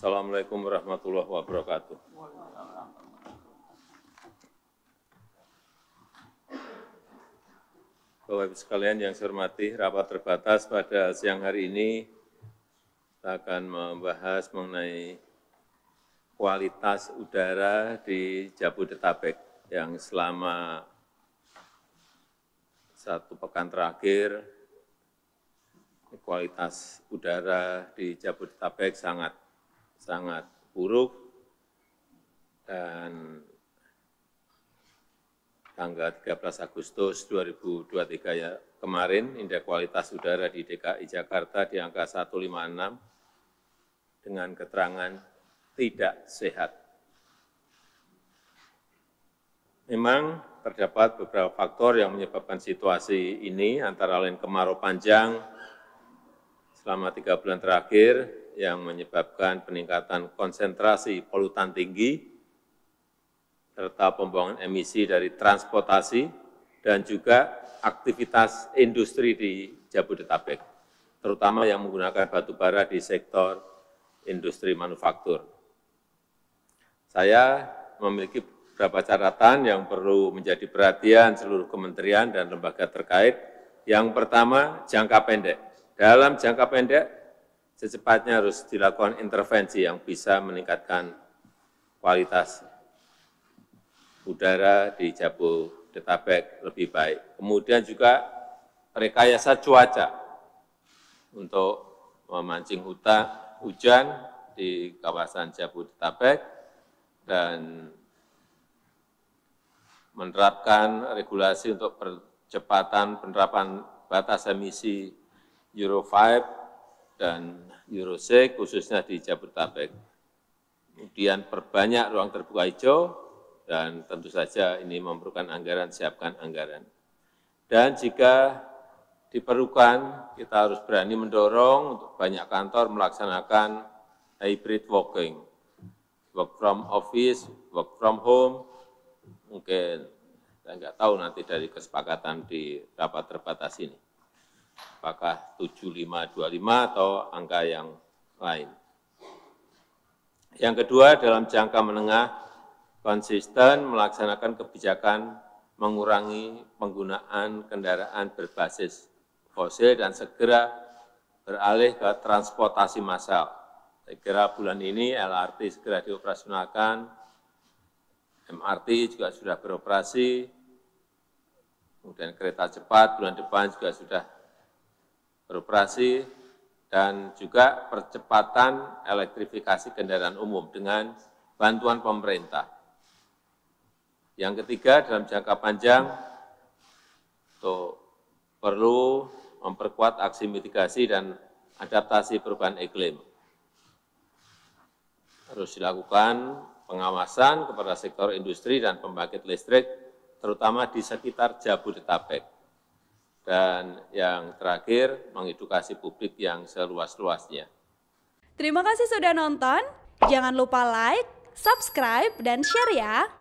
Assalamualaikum warahmatullahi wabarakatuh. Bapak-Ibu sekalian yang saya hormati, rapat terbatas pada siang hari ini kita akan membahas mengenai kualitas udara di Jabodetabek yang selama satu pekan terakhir kualitas udara di Jabodetabek sangat sangat buruk dan tanggal 13 Agustus 2023 ya, kemarin indeks kualitas udara di DKI Jakarta di angka 156 dengan keterangan tidak sehat. Memang terdapat beberapa faktor yang menyebabkan situasi ini, antara lain kemarau panjang, selama tiga bulan terakhir yang menyebabkan peningkatan konsentrasi polutan tinggi serta pembuangan emisi dari transportasi dan juga aktivitas industri di Jabodetabek, terutama yang menggunakan batu bara di sektor industri manufaktur. Saya memiliki beberapa catatan yang perlu menjadi perhatian seluruh kementerian dan lembaga terkait. Yang pertama, jangka pendek dalam jangka pendek, secepatnya harus dilakukan intervensi yang bisa meningkatkan kualitas udara di Jabodetabek lebih baik. Kemudian juga rekayasa cuaca untuk memancing hutan, hujan di kawasan Jabodetabek dan menerapkan regulasi untuk percepatan penerapan batas emisi Euro 5 dan Euro 6, khususnya di Jabodetabek. Kemudian perbanyak ruang terbuka hijau, dan tentu saja ini memerlukan anggaran, siapkan anggaran. Dan jika diperlukan, kita harus berani mendorong untuk banyak kantor melaksanakan hybrid working, work from office, work from home, mungkin saya nggak tahu nanti dari kesepakatan di rapat terbatas ini apakah 7525 atau angka yang lain. Yang kedua, dalam jangka menengah, konsisten melaksanakan kebijakan mengurangi penggunaan kendaraan berbasis fosil dan segera beralih ke transportasi massal. Saya kira bulan ini LRT segera dioperasionalkan, MRT juga sudah beroperasi, kemudian kereta cepat bulan depan juga sudah beroperasi dan juga percepatan elektrifikasi kendaraan umum dengan bantuan pemerintah. Yang ketiga, dalam jangka panjang, untuk perlu memperkuat aksi mitigasi dan adaptasi perubahan iklim. Terus dilakukan pengawasan kepada sektor industri dan pembangkit listrik, terutama di sekitar Jabodetabek dan yang terakhir mengedukasi publik yang seluas-luasnya. Terima kasih sudah nonton. Jangan lupa like, subscribe, dan share ya.